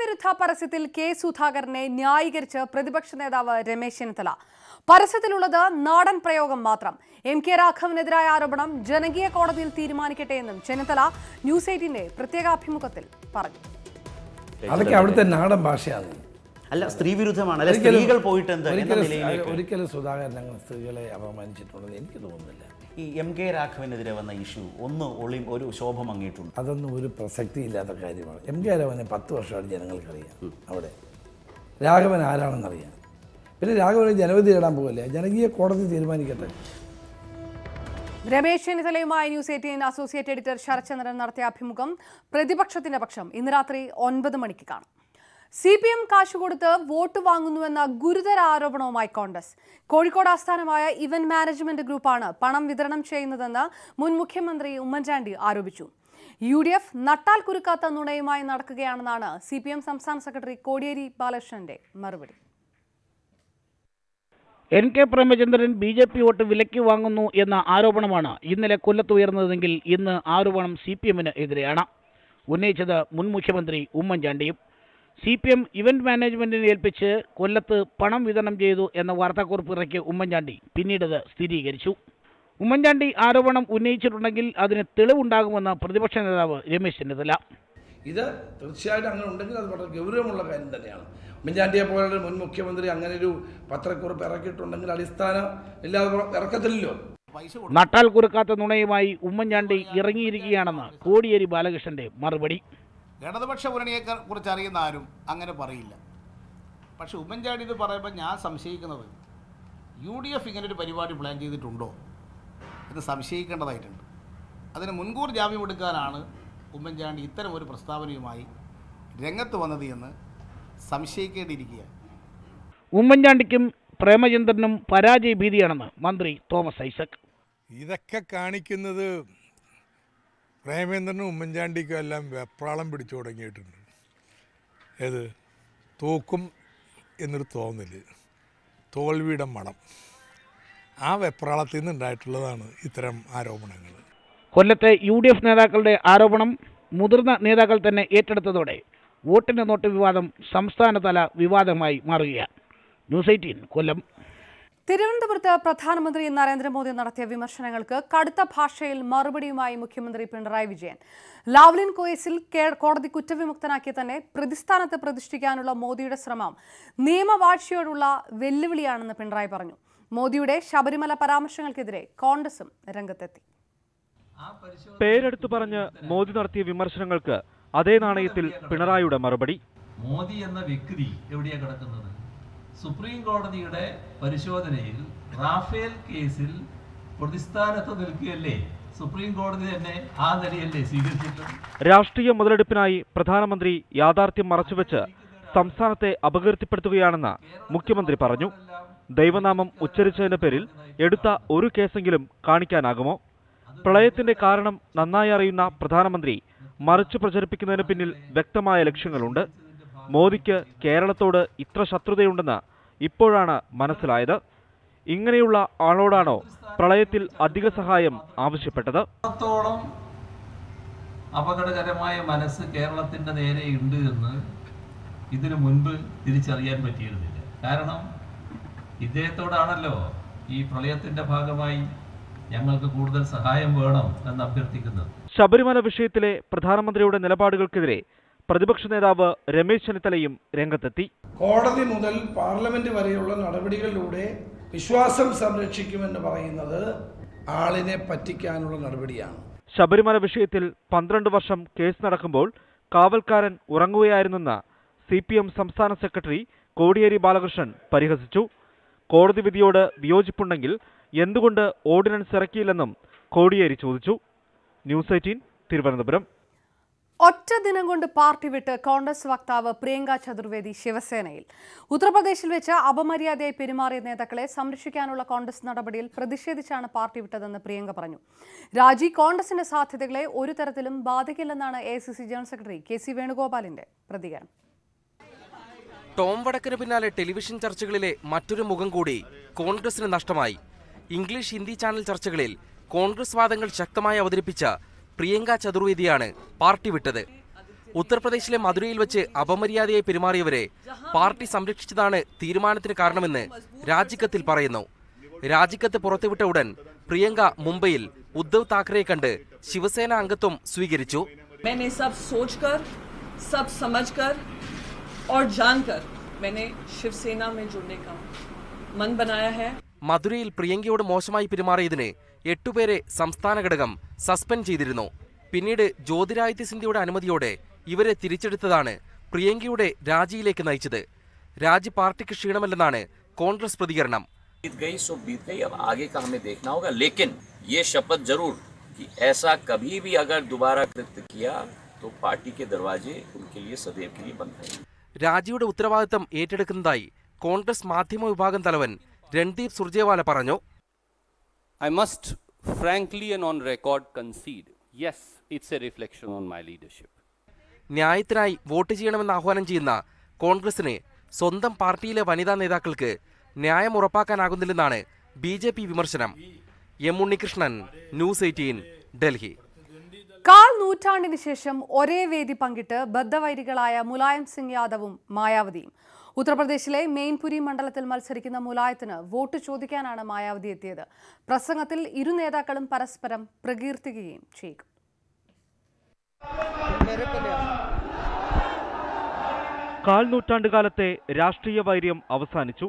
സ്ത്രീവിരുദ്ധ പരസ്യത്തിൽ കെ സുധാകരനെ ന്യായീകരിച്ച് പ്രതിപക്ഷ നേതാവ് രമേശ് ചെന്നിത്തല പരസ്യത്തിലുള്ളത് നാടൻ പ്രയോഗം മാത്രം എം കെ രാഘവനെതിരായ ആരോപണം ജനകീയ കോടതിയിൽ തീരുമാനിക്കട്ടെ എന്നും ചെന്നിത്തല ന്യൂസ് എയ്റ്റിന്റെ പ്രത്യേകാഭിമുഖത്തിൽ പറഞ്ഞു അതൊക്കെ അവിടുത്തെ നാടൻ ഭാഷയാണ് അല്ല സ്ത്രീവിരുദ്ധമാണ് സ്ത്രീകൾ പോയിട്ട് ഒരിക്കലും സുധാകരൻ അങ്ങനെ സ്ത്രീകളെ അപമാനിച്ചിട്ടുണ്ടെന്ന് എനിക്ക് തോന്നുന്നില്ല ഈ എം കെ രാഘവനെതിരെ വന്ന ഇഷ്യൂ ഒന്ന് ഒളി ഒരു ശോഭം അങ്ങിയിട്ടുണ്ട് അതൊന്നും ഒരു പ്രസക്തി ഇല്ലാത്ത കാര്യമാണ് എം കെ രാഘവനെ പത്ത് വർഷമാണ് ജനങ്ങൾക്കറിയാം അവിടെ രാഘവൻ ആരാണെന്നറിയാം പിന്നെ രാഘവനെ ജനവിധി തേടാൻ പോകല്ലേ ജനകീയ കോടതി തീരുമാനിക്കട്ടെ രമേശ് ചെന്നിത്തലയുമായി News Eighteen associate editor Sarathchandran നടത്തിയ അഭിമുഖം പ്രതിപക്ഷത്തിന്റെ പക്ഷം ഇന്ന് രാത്രി ഒൻപത് മണിക്ക് കാണും സി പി എം കാശ് കൊടുത്ത് വോട്ട് വാങ്ങുന്നുവെന്ന ഗുരുതര ആരോപണവുമായി കോൺഗ്രസ് കോഴിക്കോട് ആസ്ഥാനമായ ഇവന്റ് മാനേജ്മെന്റ് ഗ്രൂപ്പാണ് പണം വിതരണം ചെയ്യുന്നതെന്ന് മുൻ മുഖ്യമന്ത്രി ഉമ്മൻചാണ്ടി ആരോപിച്ചു യു ഡി എഫ് നട്ടാൽ കുരുക്കാത്ത നുണയുമായി നടക്കുകയാണെന്നാണ് സി പി എം സംസ്ഥാന സെക്രട്ടറി കോടിയേരി ബാലകൃഷ്ണന്റെ മറുപടി N K Premachandran B J P vote വിലയ്ക്ക് വാങ്ങുന്നു എന്ന ആരോപണമാണ് ഇന്നലെ കൊല്ലത്ത് ഉയർന്നതെങ്കിൽ ഇന്ന് ആരോപണം സി പി എമ്മിന് എതിരെയാണ് ഉന്നയിച്ചത് മുൻ മുഖ്യമന്ത്രി ഉമ്മൻചാണ്ടിയും സി പി എം ഇവന്റ് മാനേജ്മെന്റിനെ ഏൽപ്പിച്ച് കൊല്ലത്ത് പണം വിതരണം ചെയ്തു എന്ന വാർത്താക്കുറിപ്പ് ഇറക്കിയ ഉമ്മൻചാണ്ടി പിന്നീടത് സ്ഥിരീകരിച്ചു ഉമ്മൻചാണ്ടി ആരോപണം ഉന്നയിച്ചിട്ടുണ്ടെങ്കിൽ അതിന് തെളിവുണ്ടാകുമെന്ന് പ്രതിപക്ഷ നേതാവ് രമേശ് ചെന്നിത്തല ഇത് തീർച്ചയായിട്ടും അങ്ങനെ ഉണ്ടെങ്കിൽ അത് വളരെ ഗൗരവമുള്ള കാര്യം തന്നെയാണ് ഉമ്മൻചാണ്ടിയെ പോലുള്ള മുൻ മുഖ്യമന്ത്രി അങ്ങനെ ഒരു പത്രക്കുറിപ്പ് ഇറക്കിയിട്ടുണ്ടെങ്കിൽ അടിസ്ഥാനം ഇല്ലാതെ ഇറക്കത്തില്ലല്ലോ നട്ടാൽ കുറുക്കാത്ത നുണയുമായി ഉമ്മൻചാണ്ടി ഇറങ്ങിയിരിക്കുകയാണെന്ന് കോടിയേരി ബാലകൃഷ്ണന്റെ മറുപടി ഇടതുപക്ഷ മുന്നണിയെ കുറിച്ച് അറിയുന്ന ആരും അങ്ങനെ പറയില്ല പക്ഷെ ഉമ്മൻചാണ്ടി ഇത് പറയുമ്പോൾ ഞാൻ സംശയിക്കുന്നത് യു ഡി എഫ് ഇങ്ങനൊരു പരിപാടി പ്ലാൻ ചെയ്തിട്ടുണ്ടോ എന്ന് സംശയിക്കേണ്ടതായിട്ടുണ്ട് അതിന് മുൻകൂർ ജാമ്യം എടുക്കാനാണ് ഉമ്മൻചാണ്ടി ഇത്തരം ഒരു പ്രസ്താവനയുമായി രംഗത്ത് വന്നത് എന്ന് സംശയിക്കേണ്ടിയിരിക്കുക ഉമ്മൻചാണ്ടിക്കും പ്രേമചന്ദ്രനും പരാജയ ഭീതിയാണെന്ന് മന്ത്രി തോമസ് ഐസക് ഇതൊക്കെ കാണിക്കുന്നത് പ്രേമേന്ദ്രനും ഉമ്മൻചാണ്ടിക്കും എല്ലാം വെപ്രാളം പിടിച്ചു തുടങ്ങിയിട്ടുണ്ട് ഏത് തോക്കും എന്നൊരു തോന്നല് തോൽവിയുടെ മണം ആ വെപ്രാളത്തിൽ നിന്നുണ്ടായിട്ടുള്ളതാണ് ഇത്തരം ആരോപണങ്ങൾ കൊല്ലത്തെ യു ഡി എഫ് നേതാക്കളുടെ ആരോപണം മുതിർന്ന നേതാക്കൾ തന്നെ ഏറ്റെടുത്തതോടെ വോട്ടിൻ്റെ നോട്ട് വിവാദം സംസ്ഥാനതല വിവാദമായി മാറുകയാണ് ന്യൂസ് എയ്റ്റീൻ കൊല്ലം തിരുവനന്തപുരത്ത് പ്രധാനമന്ത്രി നരേന്ദ്രമോദി നടത്തിയ വിമർശനങ്ങൾക്ക് കടുത്ത ഭാഷയിൽ മറുപടിയുമായി മുഖ്യമന്ത്രി പിണറായി വിജയൻ ലാവ്ലിൻ കോയസിൽ കോടതി കുറ്റവിമുക്തനാക്കി തന്നെ പ്രതിസ്ഥാനത്ത് പ്രതിഷ്ഠിക്കാനുള്ള മോദിയുടെ ശ്രമം നിയമവാഴ്ചയോടുള്ള വെല്ലുവിളിയാണെന്ന് പിണറായി പറഞ്ഞു മോദിയുടെ ശബരിമല പരാമർശങ്ങൾക്കെതിരെ കോൺഗ്രസും രംഗത്തെത്തി പേരെടുത്തു പറഞ്ഞ് മോദി നടത്തിയ വിമർശനങ്ങൾക്ക് അതേ നാണയത്തിൽ പിണറായിയുടെ മറുപടി മോദി എന്ന വ്യക്തി എവിടെയാണ് കിടക്കുന്നത് സുപ്രീം കോടതിയുടെ പരിശോധനയിൽ റാഫേൽ കേസിൽ പ്രതിസ്ഥാനത്ത് നിൽക്കുകയല്ലേ സുപ്രീം കോടതി തന്നെ ആ നിലയല്ലേ സ്വീകരിച്ചിട്ടുണ്ട് രാഷ്ട്രീയ മുതലെടുപ്പിനായി പ്രധാനമന്ത്രി യാഥാർത്ഥ്യം മറച്ചുവെച്ച് സംസ്ഥാനത്തെ അപകീർത്തിപ്പെടുത്തുകയാണെന്ന് മുഖ്യമന്ത്രി പറഞ്ഞു ദൈവനാമം ഉച്ചരിച്ചതിന്റെ പേരിൽ എടുത്ത ഒരു കേസെങ്കിലും കാണിക്കാനാകുമോ പ്രളയത്തിന്റെ കാരണം നന്നായി അറിയുന്ന പ്രധാനമന്ത്രി മറിച്ചു പ്രചരിപ്പിക്കുന്നതിന് പിന്നിൽ വ്യക്തമായ ലക്ഷ്യങ്ങളുണ്ട് മോദിക്ക് കേരളത്തോട് ഇത്ര ശത്രുതയുണ്ടെന്ന് ഇപ്പോഴാണ് മനസ്സിലായത് ഇങ്ങനെയുള്ള ആളോടാണോ പ്രളയത്തിൽ അധിക സഹായം ആവശ്യപ്പെട്ടത് അപകടകരമായ മനസ്സ് കേരളത്തിന്റെ നേരെ ഉണ്ട് എന്ന് ഇതിനു മുൻപ് തിരിച്ചറിയാൻ പറ്റിയിരുന്നില്ല കാരണം ഇദ്ദേഹത്തോടാണല്ലോ ഈ പ്രളയത്തിന്റെ ഭാഗമായി ഞങ്ങൾക്ക് കൂടുതൽ സഹായം വേണം എന്ന് അഭ്യർത്ഥിക്കുന്നത് ശബരിമല വിഷയത്തിലെ പ്രധാനമന്ത്രിയുടെ നിലപാടുകൾക്കെതിരെ പ്രതിപക്ഷ നേതാവ് രമേശ് ചെന്നിത്തലയും രംഗത്തെത്തി കോടതി മുതൽ പാർലമെന്റ് വരെയുള്ള നടപടികളിലൂടെ വിശ്വാസം സംരക്ഷിക്കുമെന്ന് പറയുന്നത് ആളിനെ പറ്റിക്കാനുള്ള നടപടിയാണ് ശബരിമല വിഷയത്തിൽ പന്ത്രണ്ട് വർഷം കേസ് നടക്കുമ്പോൾ കാവൽക്കാരൻ ഉറങ്ങുകയായിരുന്നെന്ന് സി പി എം സംസ്ഥാന സെക്രട്ടറി കോടിയേരി ബാലകൃഷ്ണൻ പരിഹസിച്ചു കോടതി വിധിയോട് വിയോജിപ്പുണ്ടെങ്കിൽ എന്തുകൊണ്ട് ഓർഡിനൻസ് ഇറക്കിയില്ലെന്നും കോടിയേരി ചോദിച്ചു ന്യൂസ് എയ്റ്റീൻ തിരുവനന്തപുരം ഒറ്റ ദിനം കൊണ്ട് പാർട്ടി വിട്ട് കോൺഗ്രസ് വക്താവ് പ്രിയങ്ക ചതുർവേദി ശിവസേനയിൽ ഉത്തർപ്രദേശിൽ വെച്ച് അപമര്യാദയായി പെരുമാറിയ നേതാക്കളെ സംരക്ഷിക്കാനുള്ള കോൺഗ്രസ് നടപടിയിൽ പ്രതിഷേധിച്ചാണ് പാർട്ടി വിട്ടതെന്ന് പ്രിയങ്ക പറഞ്ഞു രാജി കോൺഗ്രസിന്റെ സാധ്യതകളെ ഒരു തരത്തിലും ബാധിക്കില്ലെന്നാണ് A general secretary K C വേണുഗോപാലിന്റെ പ്രതികരണം ടോം വടക്കിന് പിന്നാലെ ടെലിവിഷൻ ചർച്ചകളിലെ മറ്റൊരു മുഖം കൂടി കോൺഗ്രസിന് നഷ്ടമായി ഇംഗ്ലീഷ് ഹിന്ദി ചാനൽ ചർച്ചകളിൽ കോൺഗ്രസ് വാദങ്ങൾ ശക്തമായി അവതരിപ്പിച്ച പ്രിയങ്ക ചതുർവേദിയാണ് പാർട്ടി വിട്ടത് ഉത്തർപ്രദേശിലെ മധുരയിൽ വെച്ച് അപമര്യാദയായി പെരുമാറിയവരെ പാർട്ടി സംരക്ഷിച്ചതാണ് തീരുമാനത്തിന് കാരണമെന്ന് രാജിക്കത്തിൽ പറയുന്നു രാജിക്കത്ത് പുറത്തുവിട്ട ഉടൻ പ്രിയങ്ക മുംബൈയിൽ ഉദ്ധവ് താക്കറെ കണ്ട് ശിവസേന അംഗത്വം സ്വീകരിച്ചു മധുരയിൽ പ്രിയങ്കയോട് മോശമായി പെരുമാറിയതിന് എട്ടുപേരെ സംസ്ഥാന ഘടകം സസ്പെൻഡ് ചെയ്തിരുന്നു പിന്നീട് ജ്യോതിരാദിത്യ സിന്ധ്യയുടെ അനുമതിയോടെ ഇവരെ തിരിച്ചെടുത്തതാണ് പ്രിയങ്കയുടെ രാജിയിലേക്ക് നയിച്ചത് രാജി പാർട്ടിക്ക് ക്ഷീണമല്ലെന്നാണ് കോൺഗ്രസ് പ്രതികരണം ऐसा कभी भी अगर दोबारा किया तो पार्टी के दरवाजे उनके लिए सदैव के लिए बंद രാജിയുടെ ഉത്തരവാദിത്തം ഏറ്റെടുക്കുന്നതായി കോൺഗ്രസ് മാധ്യമ വിഭാഗം തലവൻ രൺദീപ് സുർജേവാല പറഞ്ഞു I must frankly and on record concede yes, it's a reflection on my leadership. ന്യായത്തിനായി വോട്ട് ചെയ്യണമെന്ന് ആഹ്വാനം ചെയ്യുന്ന കോൺഗ്രസിന് സ്വന്തം പാർട്ടിയിലെ വനിതാ നേതാക്കൾക്ക് ന്യായം ഉറപ്പാക്കാനാകുന്നില്ലെന്നാണ് ബി ജെ പി വിമർശനം M Unnikrishnan News Eighteen Delhi കാൽ നൂറ്റാണ്ടിന് ശേഷം ഒരേ വേദി പങ്കിട്ട് ബദ്ധവൈരികളായ മുലായം സിംഗ് യാദവും മായാവതിയും ഉത്തർപ്രദേശിലെ മെയിൻപുരി മണ്ഡലത്തിൽ മത്സരിക്കുന്ന മുലായത്തിന് വോട്ട് ചോദിക്കാനാണ് മായാവതി എത്തിയത് പ്രസംഗത്തിൽ ഇരു നേതാക്കളും പരസ്പരം പ്രകീർത്തിക്കുകയും ചെയ്യും കാൽനൂറ്റാണ്ടുകാലത്തെ രാഷ്ട്രീയ വൈര്യം അവസാനിച്ചു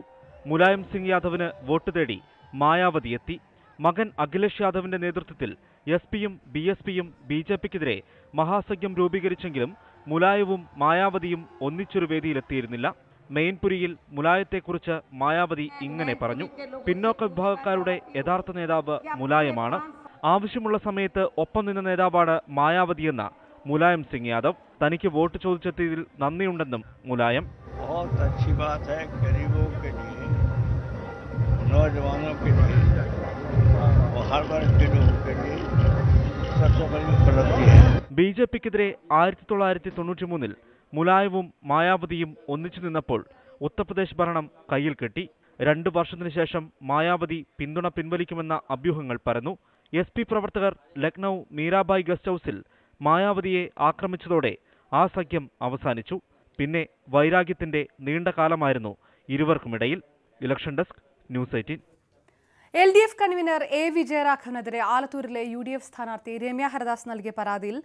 മുലായം സിംഗ് യാദവിന് വോട്ട് തേടി മായാവതി എത്തി മകൻ അഖിലേഷ് യാദവിന്റെ നേതൃത്വത്തിൽ എസ് പിയും ബി എസ് പിയും ബി ജെ പിക്കെതിരെ മഹാസഖ്യം രൂപീകരിച്ചെങ്കിലും മുലായവും മായാവതിയും ഒന്നിച്ചൊരു വേദിയിലെത്തിയിരുന്നില്ല മെയിൻപുരിയിൽ മുലായത്തെക്കുറിച്ച് മായാവതി ഇങ്ങനെ പറഞ്ഞു പിന്നോക്ക വിഭാഗക്കാരുടെ യഥാർത്ഥ നേതാവ് മുലായമാണ് ആവശ്യമുള്ള സമയത്ത് ഒപ്പം നിന്ന നേതാവാണ് മായാവതിയെന്ന മുലായം സിംഗ് യാദവ് തനിക്ക് വോട്ട് ചോദിച്ചെത്തിയതിൽ നന്ദിയുണ്ടെന്നും മുലായം ബി ജെ പിക്കെതിരെ ആയിരത്തി തൊള്ളായിരത്തി തൊണ്ണൂറ്റി മൂന്നിൽ മുലായവും മായാവതിയും ഒന്നിച്ചു നിന്നപ്പോൾ ഉത്തർപ്രദേശ് ഭരണം കയ്യിൽ കെട്ടി രണ്ടു വർഷത്തിനു ശേഷം മായാവതി പിന്തുണ പിൻവലിക്കുമെന്ന അഭ്യൂഹങ്ങൾ പരന്നു എസ് പി പ്രവർത്തകർ ലക്നൌ മീരാബായ് ഗസ്റ്റ് ഹൌസിൽ മായാവതിയെ ആക്രമിച്ചതോടെ ആ സഖ്യം അവസാനിച്ചു പിന്നെ വൈരാഗ്യത്തിന്റെ നീണ്ട കാലമായിരുന്നു ഇരുവർക്കുമിടയിൽ election desk News Eighteen L D F convener A വിജയരാഘവനെതിരെ ആലത്തൂരിലെ യു ഡി എഫ് സ്ഥാനാർത്ഥി രമ്യ ഹരദാസ് നൽകിയ പരാതിയിൽ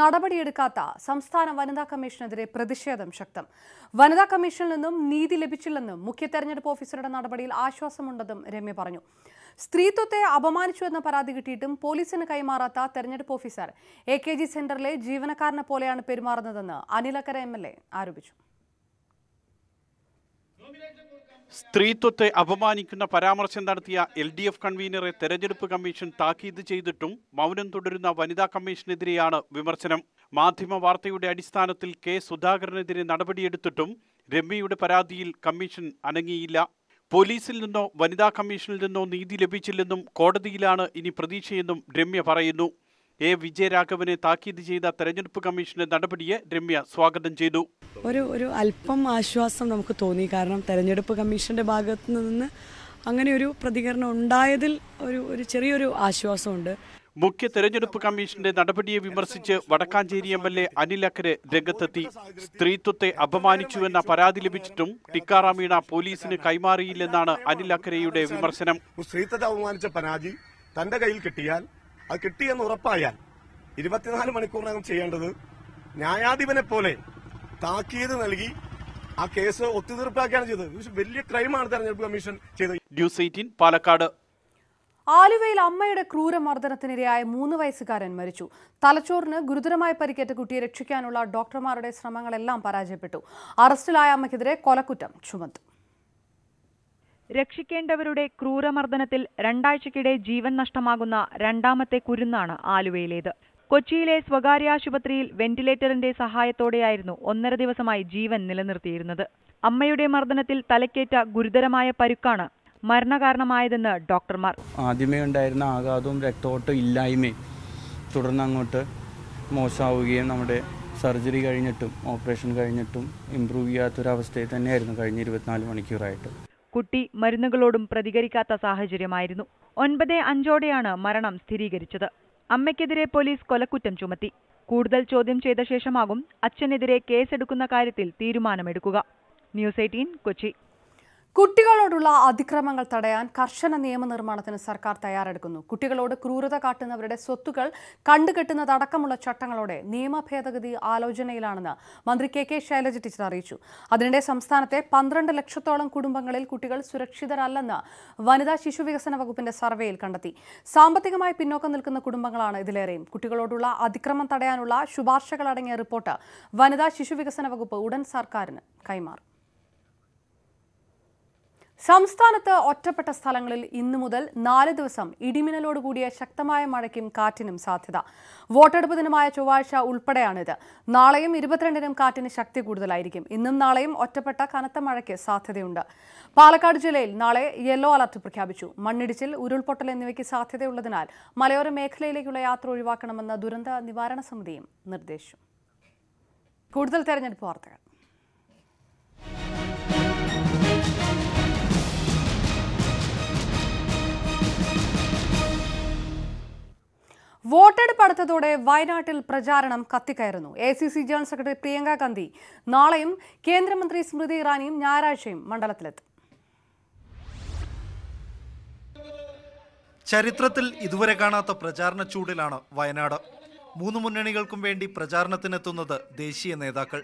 നടപടിയെടുക്കാത്ത സംസ്ഥാന വനിതാ കമ്മീഷനെതിരെ പ്രതിഷേധം ശക്തം വനിതാ കമ്മീഷനിൽ നിന്നും നീതി ലഭിച്ചില്ലെന്നും മുഖ്യ തെരഞ്ഞെടുപ്പ് ഓഫീസറുടെ നടപടിയിൽ ആശ്വാസമുണ്ടെന്നും രമ്യ പറഞ്ഞു സ്ത്രീത്വത്തെ അപമാനിച്ചു എന്ന പരാതി കിട്ടിയിട്ടും പോലീസിന് കൈമാറാത്ത തെരഞ്ഞെടുപ്പ് ഓഫീസർ എ കെ ജി സെന്ററിലെ ജീവനക്കാരനെ പോലെയാണ് പെരുമാറുന്നതെന്ന് അനിലക്കര എം എൽ എ ആരോപിച്ചു സ്ത്രീത്വത്തെ അപമാനിക്കുന്ന പരാമർശം നടത്തിയ എൽ ഡി എഫ് കൺവീനറെ തെരഞ്ഞെടുപ്പ് കമ്മീഷൻ താക്കീത് ചെയ്തിട്ടും മൗനം തുടരുന്ന വനിതാ കമ്മീഷനെതിരെയാണ് വിമർശനം മാധ്യമ വാർത്തയുടെ അടിസ്ഥാനത്തിൽ കെ സുധാകരനെതിരെ നടപടിയെടുത്തിട്ടും രമ്യയുടെ പരാതിയിൽ കമ്മീഷൻ അനങ്ങിയില്ല പോലീസിൽ നിന്നോ വനിതാ കമ്മീഷനിൽ നിന്നോ നീതി ലഭിച്ചില്ലെന്നും കോടതിയിലാണ് ഇനി പ്രതീക്ഷയെന്നും രമ്യ പറയുന്നു എ വിജയരാഘവനെ താക്കീത് ചെയ്ത തെരഞ്ഞെടുപ്പ് കമ്മീഷന്റെ നടപടിയെ രമ്യ സ്വാഗതം ചെയ്തു ഒരു ഒരു അല്പം ആശ്വാസം നമുക്ക് തോന്നി കാരണം തെരഞ്ഞെടുപ്പ് കമ്മീഷന്റെ ഭാഗത്തു നിന്ന് അങ്ങനെ ഒരു പ്രതികരണം ഉണ്ടായതിൽ ഒരു ഒരു ചെറിയൊരു ആശ്വാസമുണ്ട് മുഖ്യ തെരഞ്ഞെടുപ്പ് കമ്മീഷന്റെ നടപടിയെ വിമർശിച്ച് Vadakkanchery M L A Anil Akkara രംഗത്തെത്തി സ്ത്രീത്വത്തെ അപമാനിച്ചുവെന്ന പരാതി ലഭിച്ചിട്ടും ടിക്കാറാമീണ പോലീസിന് കൈമാറിയില്ലെന്നാണ് അനിൽ അക്കരയുടെ വിമർശനം സ്ത്രീത്വത്തെ അപമാനിച്ച പരാതി തന്റെ കയ്യിൽ കിട്ടിയാൽ അത് കിട്ടിയെന്ന് ഉറപ്പായാൽ ഇരുപത്തിനാല് മണിക്കൂറിനകം ചെയ്യേണ്ടത് ന്യായാധിപനെ പോലെ താക്കീത് നൽകി ആ കേസ് ഒത്തുതീർപ്പാക്കുകയാണ് ചെയ്തത് വലിയ ക്രൈമാണ് തെരഞ്ഞെടുപ്പ് കമ്മീഷൻ ചെയ്തത് ന്യൂസ് എയ്റ്റീൻ പാലക്കാട് ആലുവയിൽ അമ്മയുടെ ക്രൂരമർദ്ദനത്തിനിരയായ മൂന്ന് വയസ്സുകാരൻ മരിച്ചു തലച്ചോറിന് ഗുരുതരമായി പരിക്കേറ്റ കുട്ടിയെ രക്ഷിക്കാനുള്ള ഡോക്ടർമാരുടെ ശ്രമങ്ങളെല്ലാം പരാജയപ്പെട്ടു അറസ്റ്റിലായ അമ്മയ്ക്കെതിരെ കൊലക്കുറ്റം ചുമത്തും രക്ഷിക്കേണ്ടവരുടെ ക്രൂരമർദ്ദനത്തിൽ രണ്ടാഴ്ചയ്ക്കിടെ ജീവൻ നഷ്ടമാകുന്ന രണ്ടാമത്തെ കുരുന്നാണ് ആലുവയിലേത് കൊച്ചിയിലെ സ്വകാര്യ ആശുപത്രിയിൽ വെന്റിലേറ്ററിന്റെ സഹായത്തോടെയായിരുന്നു ഒന്നര ദിവസമായി ജീവൻ നിലനിർത്തിയിരുന്നത് അമ്മയുടെ മർദ്ദനത്തിൽ തലക്കേറ്റ ഗുരുതരമായ പരുക്കാണ് മരണകാരണമായതെന്ന് ഡോക്ടർമാർ ആദ്യമേ ഉണ്ടായിരുന്ന ആഘാതവും രക്തോട്ടം ഇല്ലായ്മയും തുടർന്ന് അങ്ങോട്ട് മോശമാവുകയും നമ്മുടെ സർജറി കഴിഞ്ഞിട്ടും ഓപ്പറേഷൻ കഴിഞ്ഞിട്ടും ഇമ്പ്രൂവ് ചെയ്യാത്തൊരവസ്ഥയിൽ തന്നെയായിരുന്നു കഴിഞ്ഞ ഇരുപത്തിനാല് മണിക്കൂറായിട്ട് കുട്ടി മരുന്നുകളോടും പ്രതികരിക്കാത്ത സാഹചര്യമായിരുന്നു ഒൻപത് അഞ്ചോടെയാണ് മരണം സ്ഥിരീകരിച്ചത് അമ്മയ്ക്കെതിരെ പോലീസ് കൊലക്കുറ്റം ചുമത്തി കൂടുതൽ ചോദ്യം ചെയ്ത ശേഷമാകും അച്ഛനെതിരെ കേസെടുക്കുന്ന കാര്യത്തിൽ തീരുമാനമെടുക്കുക ന്യൂസ് എയ്റ്റീൻ കൊച്ചി കുട്ടികളോടുള്ള അതിക്രമങ്ങൾ തടയാൻ കർശന നിയമനിർമ്മാണത്തിന് സർക്കാർ തയ്യാറെടുക്കുന്നു കുട്ടികളോട് ക്രൂരത കാട്ടുന്നവരുടെ സ്വത്തുകൾ കണ്ടുകെട്ടുന്നതടക്കമുള്ള ചട്ടങ്ങളോടെ നിയമ ഭേദഗതി ആലോചനയിലാണെന്ന് മന്ത്രി കെ കെ ശൈലജ ടീച്ചർ അറിയിച്ചു അതിനിടെ സംസ്ഥാനത്തെ പന്ത്രണ്ട് ലക്ഷത്തോളം കുടുംബങ്ങളിൽ കുട്ടികൾ സുരക്ഷിതരല്ലെന്ന് വനിതാ ശിശു വികസന വകുപ്പിന്റെ സർവേയിൽ കണ്ടെത്തി സാമ്പത്തികമായി പിന്നോക്കം നിൽക്കുന്ന കുടുംബങ്ങളാണ് ഇതിലേറെയും കുട്ടികളോടുള്ള അതിക്രമം തടയാനുള്ള ശുപാർശകളടങ്ങിയ റിപ്പോർട്ട് വനിതാ ശിശു വികസന വകുപ്പ് ഉടൻ സർക്കാരിന് കൈമാറും സംസ്ഥാനത്ത് ഒറ്റപ്പെട്ട സ്ഥലങ്ങളിൽ ഇന്നു മുതൽ നാല് ദിവസം ഇടിമിന്നലോട് കൂടിയ ശക്തമായ മഴയ്ക്കും കാറ്റിനും സാധ്യത വോട്ടെടുപ്പ് ദിനമായ ചൊവ്വാഴ്ച ഉൾപ്പെടെയാണിത് നാളെയും ഇരുപത്തിരണ്ടിനും കാറ്റിന് ശക്തി കൂടുതലായിരിക്കും ഇന്നും നാളെയും ഒറ്റപ്പെട്ട കനത്ത മഴയ്ക്ക് സാധ്യതയുണ്ട് പാലക്കാട് ജില്ലയിൽ നാളെ യെല്ലോ അലർട്ട് പ്രഖ്യാപിച്ചു മണ്ണിടിച്ചിൽ ഉരുൾപൊട്ടൽ എന്നിവയ്ക്ക് സാധ്യതയുള്ളതിനാൽ മലയോര മേഖലയിലേക്കുള്ള യാത്ര ഒഴിവാക്കണമെന്ന ദുരന്ത നിവാരണ സമിതിയും നിർദ്ദേശിച്ചു കൂടുതൽ തെരഞ്ഞെടുപ്പ് വാർത്തകൾ തണുത്തതോടെ വയനാട്ടിൽ പ്രചാരണം കത്തിക്കയറുന്നു A C C general secretary Priyanka Gandhi നാളെയും കേന്ദ്രമന്ത്രി സ്മൃതി ഇറാനിയും ഞായറാഴ്ചയും മണ്ഡലത്തിലെത്തും ചരിത്രത്തിൽ ഇതുവരെ കാണാത്ത പ്രചാരണ ചൂടിലാണ് വയനാട് മൂന്ന് മുന്നണികൾക്കും വേണ്ടി പ്രചാരണത്തിനെത്തുന്നത് ദേശീയ നേതാക്കൾ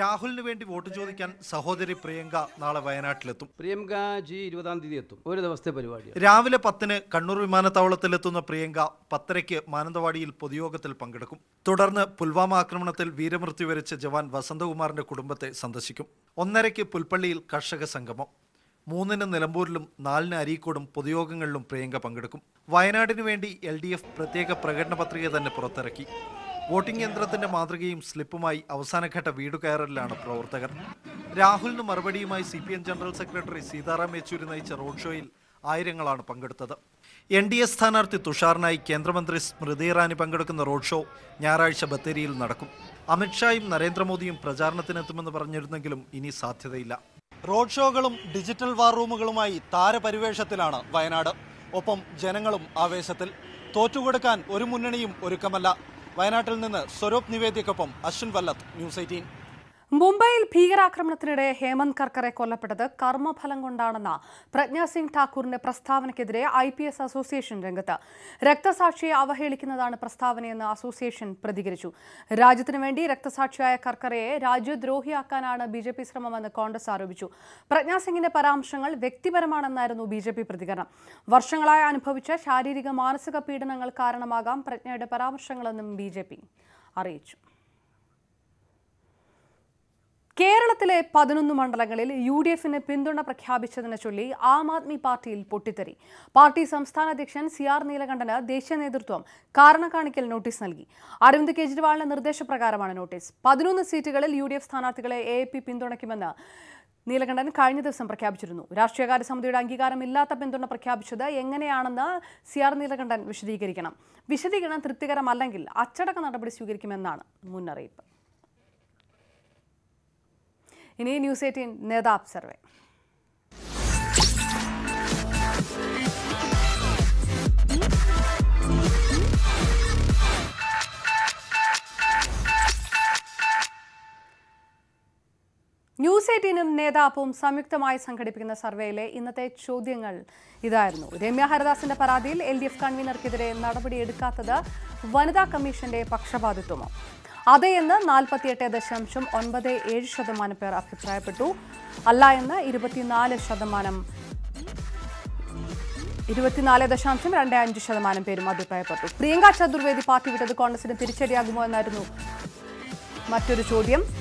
രാഹുലിന് വേണ്ടി വോട്ട് ചോദിക്കാൻ സഹോദരി പ്രിയങ്ക നാളെ വയനാട്ടിലെത്തും പ്രിയങ്ക ജി ഇരുപതാം തീയതി എത്തും ഒരു ദിവസത്തെ പരിപാടി രാവിലെ പത്തിന് കണ്ണൂർ വിമാനത്താവളത്തിലെത്തുന്ന പ്രിയങ്ക പത്തരയ്ക്ക് മാനന്തവാടിയിൽ പൊതുയോഗത്തിൽ പങ്കെടുക്കും തുടർന്ന് പുൽവാമ ആക്രമണത്തിൽ വീരമൃത്യു വരിച്ച ജവാൻ വസന്തകുമാറിന്റെ കുടുംബത്തെ സന്ദർശിക്കും ഒന്നരയ്ക്ക് പുൽപ്പള്ളിയിൽ കർഷക സംഗമം മൂന്നിന് നിലമ്പൂരിലും നാലിന് അരീക്കോടും പൊതുയോഗങ്ങളിലും പ്രിയങ്ക പങ്കെടുക്കും വയനാടിനു വേണ്ടി എൽ പ്രത്യേക പ്രകടന പത്രിക തന്നെ പുറത്തിറക്കി വോട്ടിംഗ് യന്ത്രത്തിന്റെ മാതൃകയും സ്ലിപ്പുമായി അവസാനഘട്ട വീട് കയറലിലാണ് പ്രവർത്തകർ രാഹുലിന് മറുപടിയുമായി C general secretary Sitaram Yechury നയിച്ച റോഡ് ഷോയിൽ ആയിരങ്ങളാണ് പങ്കെടുത്തത് എൻ ഡി എ സ്ഥാനാർത്ഥി തുഷാറിനായി കേന്ദ്രമന്ത്രി സ്മൃതി ഇറാനി പങ്കെടുക്കുന്ന റോഡ് ഷോ ഞായറാഴ്ച ബത്തേരിയിൽ നടക്കും അമിത്ഷായും നരേന്ദ്രമോദിയും പ്രചാരണത്തിനെത്തുമെന്ന് പറഞ്ഞിരുന്നെങ്കിലും ഇനി സാധ്യതയില്ല റോഡ് ഷോകളും ഡിജിറ്റൽ വാർ റൂമുകളുമായി താരപരിവേഷത്തിലാണ് വയനാട് ഒപ്പം ജനങ്ങളും ആവേശത്തിൽ തോറ്റുകൊടുക്കാൻ ഒരു മുന്നണിയും ഒരുക്കമല്ല വയനാട്ടിൽ നിന്ന് സ്വരൂപ് നിവേദ്യക്കൊപ്പം അശ്വിൻ വല്ലത്ത് ന്യൂസ് എയ്റ്റീൻ മുംബൈയിൽ ഭീകരാക്രമണത്തിനിടെ ഹേമന്ത് കർക്കറെ കൊല്ലപ്പെട്ടത് കർമ്മഫലം കൊണ്ടാണെന്ന പ്രജ്ഞാ സിംഗ് ഠാക്കൂറിന്റെ പ്രസ്താവനയ്ക്കെതിരെ ഐ പി എസ് അസോസിയേഷൻ രംഗത്ത് രക്തസാക്ഷിയെ അവഹേളിക്കുന്നതാണ് പ്രസ്താവനയെന്ന് അസോസിയേഷൻ പ്രതികരിച്ചു രാജ്യത്തിനു വേണ്ടി രക്തസാക്ഷിയായ കർക്കറയെ രാജ്യദ്രോഹിയാക്കാനാണ് ബി ജെ പി ശ്രമമെന്ന് കോൺഗ്രസ് ആരോപിച്ചു പ്രജ്ഞാ സിംഗിന്റെ പരാമർശങ്ങൾ വ്യക്തിപരമാണെന്നായിരുന്നു ബി ജെ പി പ്രതികരണം വർഷങ്ങളായി അനുഭവിച്ച ശാരീരിക മാനസിക പീഡനങ്ങൾ കാരണമാകാം പ്രജ്ഞയുടെ പരാമർശങ്ങളെന്നും ബി ജെ പി അറിയിച്ചു കേരളത്തിലെ പതിനൊന്ന് മണ്ഡലങ്ങളിൽ യു ഡി എഫിന് പിന്തുണ പ്രഖ്യാപിച്ചതിനെ ചൊല്ലി ആം ആദ്മി പാർട്ടിയിൽ പൊട്ടിത്തെറി പാർട്ടി സംസ്ഥാന അധ്യക്ഷൻ സി ആർ നീലകണ്ഠന് ദേശീയ നേതൃത്വം കാണിക്കൽ നോട്ടീസ് നൽകി അരവിന്ദ് കെജ്രിവാളിന്റെ നിർദ്ദേശപ്രകാരമാണ് നോട്ടീസ് പതിനൊന്ന് സീറ്റുകളിൽ യു ഡി എഫ് സ്ഥാനാർത്ഥികളെ എ പി പിന്തുണയ്ക്കുമെന്ന് നീലകണ്ഠൻ കഴിഞ്ഞ ദിവസം പ്രഖ്യാപിച്ചിരുന്നു രാഷ്ട്രീയകാര്യ സമിതിയുടെ അംഗീകാരമില്ലാത്ത പിന്തുണ പ്രഖ്യാപിച്ചത് എങ്ങനെയാണെന്ന് സി ആർ നീലകണ്ഠൻ വിശദീകരിക്കണം വിശദീകരണം തൃപ്തികരമല്ലെങ്കിൽ അച്ചടക്ക നടപടി സ്വീകരിക്കുമെന്നാണ് മുന്നറിയിപ്പ് ഇനി ന്യൂസ് എയ്റ്റീൻ നേതാബ് സർവേ ന്യൂസ് എയ്റ്റീനും നേതാപ്പും സംയുക്തമായി സംഘടിപ്പിക്കുന്ന സർവേയിലെ ഇന്നത്തെ ചോദ്യങ്ങൾ ഇതായിരുന്നു രമ്യ ഹരദാസിന്റെ പരാതിയിൽ എൽ ഡി എഫ് കൺവീനർക്കെതിരെ നടപടിയെടുക്കാത്തത് വനിതാ കമ്മീഷന്റെ പക്ഷപാതിത്വമാണ് അതെ എന്ന് നാൽപ്പത്തിയെട്ട് ദശാംശം ഒൻപത് ഏഴ് ശതമാനം പേർ അഭിപ്രായപ്പെട്ടു അല്ല എന്ന് ഇരുപത്തിനാല് ശതമാനം ഇരുപത്തിനാല് ദശാംശം രണ്ട് അഞ്ച് ശതമാനം പേരും അഭിപ്രായപ്പെട്ടു പ്രിയങ്ക ചതുർവേദി പാർട്ടി വിട്ടത് കോൺഗ്രസിന് തിരിച്ചടിയാകുമോ എന്നായിരുന്നു മറ്റൊരു ചോദ്യം